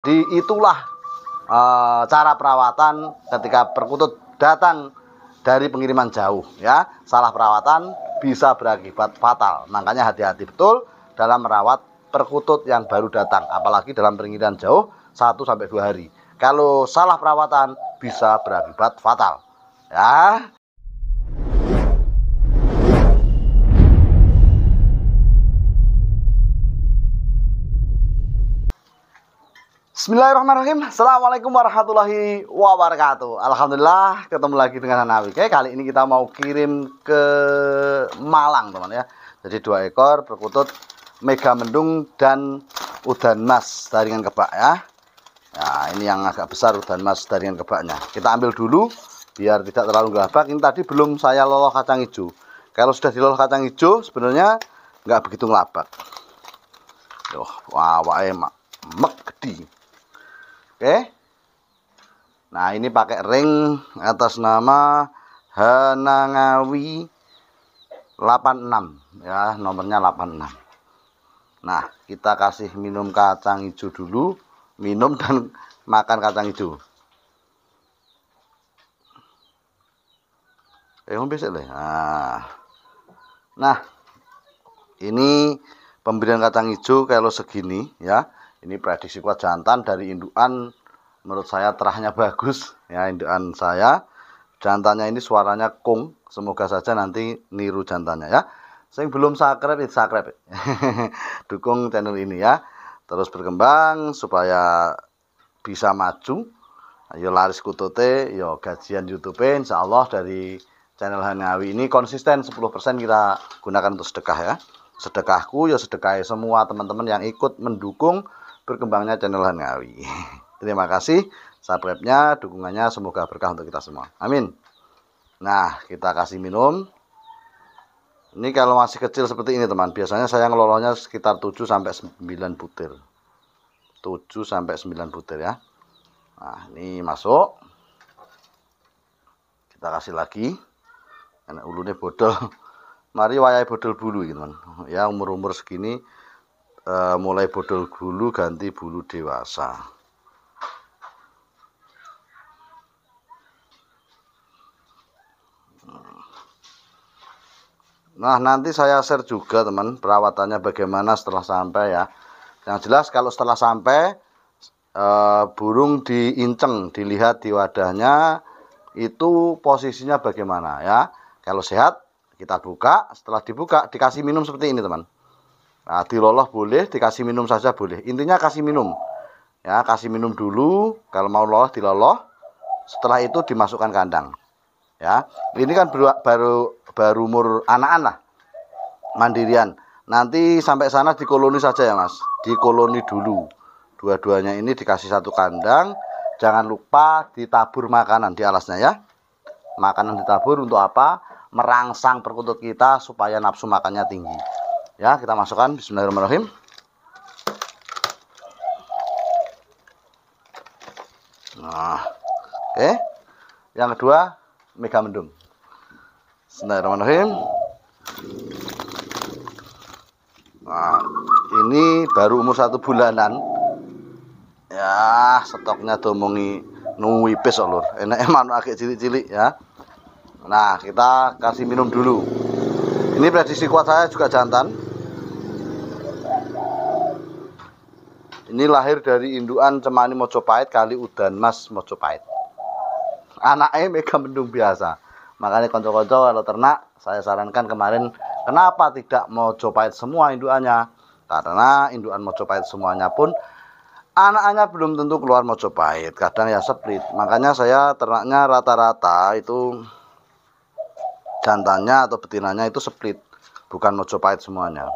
Di itulah e, cara perawatan ketika perkutut datang dari pengiriman jauh ya. Salah perawatan bisa berakibat fatal. Makanya hati-hati betul dalam merawat perkutut yang baru datang, apalagi dalam pengiriman jauh 1 sampai 2 hari. Kalau salah perawatan bisa berakibat fatal. Ya. Bismillahirrahmanirrahim Assalamualaikum warahmatullahi wabarakatuh Alhamdulillah ketemu lagi dengan Hanawi Oke, Kali ini kita mau kirim ke Malang teman ya Jadi dua ekor perkutut Mega Mendung dan Udan Mas Daringan kebak ya Nah ini yang agak besar Udan Mas daringan kebaknya Kita ambil dulu biar tidak terlalu gelabak Ini tadi belum saya loloh kacang hijau Kalau sudah diloloh kacang hijau sebenarnya nggak begitu ngelabak Wah, wah, emak, mek gede. Oke. Nah, ini pakai ring atas nama Hanangawi 86 ya, nomornya 86. Nah, kita kasih minum kacang hijau dulu, minum dan makan kacang hijau. Eh, bisa ya? deh. Nah. Nah, ini pemberian kacang hijau kalau segini ya ini prediksi kuat jantan dari induan, menurut saya terahnya bagus ya induan saya jantannya ini suaranya kung semoga saja nanti niru jantannya ya Saya belum subscribe itu subscribe dukung channel ini ya terus berkembang supaya bisa maju ayo laris kutote yo gajian youtube insya Allah dari channel Hanawi ini konsisten 10% kita gunakan untuk sedekah ya sedekahku ya sedekah semua teman-teman yang ikut mendukung berkembangnya channel Ngawi. Terima kasih subscribe-nya, dukungannya semoga berkah untuk kita semua. Amin. Nah, kita kasih minum. Ini kalau masih kecil seperti ini, teman. Biasanya saya ngelolonya sekitar 7 sampai 9 butir. 7 sampai 9 butir ya. Nah, ini masuk. Kita kasih lagi. Enak ulunya bodoh. Mari wayai bodol bulu, gitu, teman. Ya, umur-umur segini Eh, mulai bodol gulu ganti bulu dewasa. Nah, nanti saya share juga teman perawatannya bagaimana setelah sampai ya. Yang jelas kalau setelah sampai e, burung diinceng, dilihat di wadahnya itu posisinya bagaimana ya. Kalau sehat kita buka, setelah dibuka dikasih minum seperti ini teman. Nah, diloloh boleh, dikasih minum saja boleh. Intinya kasih minum. Ya, kasih minum dulu kalau mau loloh diloloh. Setelah itu dimasukkan kandang. Ya. Ini kan baru baru, baru umur anak anak Mandirian. Nanti sampai sana dikoloni saja ya, Mas. Dikoloni dulu. Dua-duanya ini dikasih satu kandang. Jangan lupa ditabur makanan di alasnya ya. Makanan ditabur untuk apa? Merangsang perkutut kita supaya nafsu makannya tinggi. Ya, kita masukkan bismillahirrahmanirrahim. Nah. Oke. Okay. Yang kedua, mega mendung Bismillahirrahmanirrahim. Nah, ini baru umur satu bulanan. Ya, stoknya domongi nuwipis olur oh, Enak emang agak cilik-cilik ya. Nah, kita kasih minum dulu. Ini prediksi kuat saya juga jantan. Ini lahir dari induan Cemani Mojopahit kali Udan Mas Mojopahit. Anaknya Mega Mendung biasa. Makanya konco-konco kalau ternak saya sarankan kemarin kenapa tidak Mojopahit semua induannya. Karena induan Mojopahit semuanya pun anaknya belum tentu keluar Mojopahit, kadang ya split. Makanya saya ternaknya rata-rata itu jantannya atau betinanya itu split, bukan Mojopahit semuanya.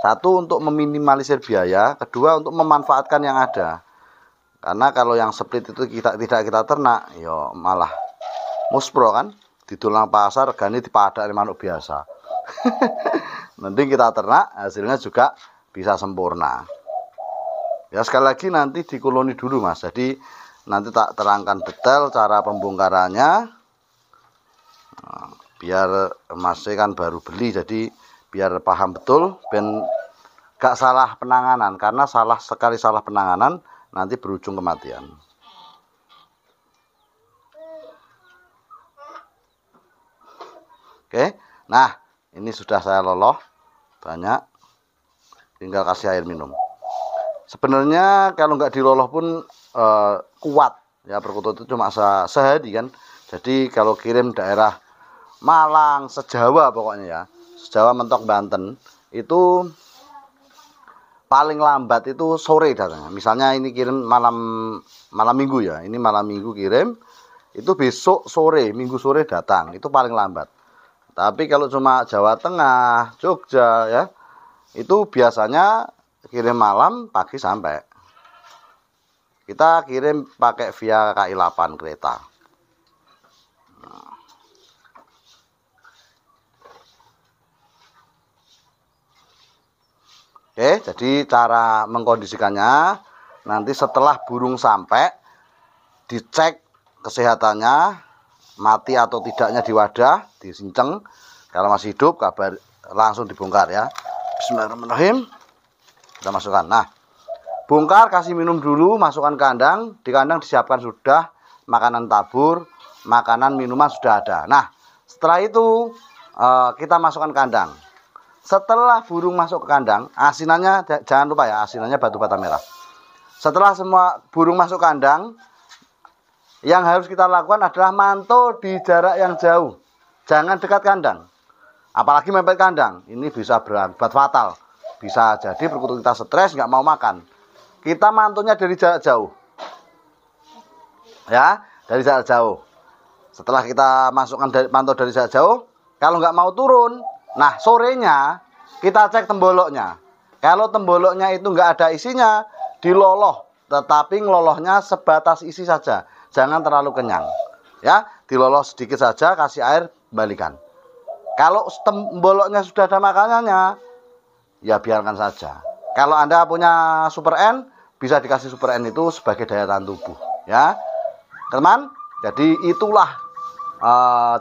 Satu untuk meminimalisir biaya, kedua untuk memanfaatkan yang ada. Karena kalau yang split itu kita tidak kita ternak, yo ya malah muspro kan, di tulang pasar gani dipadak manuk biasa. nanti kita ternak, hasilnya juga bisa sempurna. Ya sekali lagi nanti dikoloni dulu mas, jadi nanti tak terangkan detail cara pembongkarannya. Nah, biar masih kan baru beli, jadi biar paham betul dan gak salah penanganan karena salah sekali salah penanganan nanti berujung kematian. Oke. Nah, ini sudah saya loloh banyak. Tinggal kasih air minum. Sebenarnya kalau nggak diloloh pun eh, kuat ya perkutut itu cuma se sehari kan. Jadi kalau kirim daerah Malang, sejawa pokoknya ya. Jawa mentok Banten itu paling lambat itu sore datangnya. Misalnya ini kirim malam malam minggu ya, ini malam minggu kirim itu besok sore minggu sore datang itu paling lambat. Tapi kalau cuma Jawa Tengah, Jogja ya itu biasanya kirim malam pagi sampai. Kita kirim pakai via KI8 kereta. Oke, jadi cara mengkondisikannya nanti setelah burung sampai dicek kesehatannya mati atau tidaknya di wadah, disinceng. Kalau masih hidup kabar langsung dibongkar ya. Bismillahirrahmanirrahim. Kita masukkan. Nah, bongkar kasih minum dulu, masukkan kandang. Di kandang disiapkan sudah makanan tabur, makanan minuman sudah ada. Nah, setelah itu eh, kita masukkan kandang. Setelah burung masuk ke kandang, asinannya jangan lupa ya, asinannya batu bata merah. Setelah semua burung masuk kandang, yang harus kita lakukan adalah mantau di jarak yang jauh. Jangan dekat kandang. Apalagi mepet kandang, ini bisa berakibat fatal. Bisa jadi perkutut kita stres, nggak mau makan. Kita mantunya dari jarak jauh. Ya, dari jarak jauh. Setelah kita masukkan dari, mantau dari jarak jauh, kalau nggak mau turun, Nah, sorenya kita cek temboloknya. Kalau temboloknya itu nggak ada isinya, diloloh. Tetapi ngelolohnya sebatas isi saja. Jangan terlalu kenyang. Ya, diloloh sedikit saja, kasih air, balikan. Kalau temboloknya sudah ada makanannya, ya biarkan saja. Kalau Anda punya Super N, bisa dikasih Super N itu sebagai daya tahan tubuh. Ya, teman. Jadi itulah e,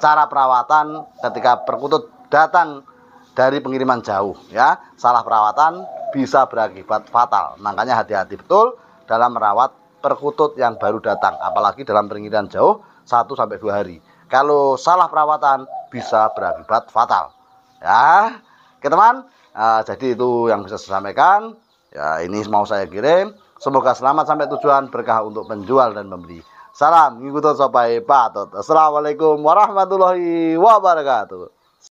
cara perawatan ketika perkutut datang dari pengiriman jauh ya. Salah perawatan bisa berakibat fatal. Makanya hati-hati betul dalam merawat perkutut yang baru datang, apalagi dalam pengiriman jauh 1 sampai dua hari. Kalau salah perawatan bisa berakibat fatal. Ya. Oke, teman. Nah, jadi itu yang bisa saya sampaikan. Ya, ini mau saya kirim. Semoga selamat sampai tujuan, berkah untuk penjual dan pembeli. Salam, ngikutin sampai patut. Assalamualaikum warahmatullahi wabarakatuh.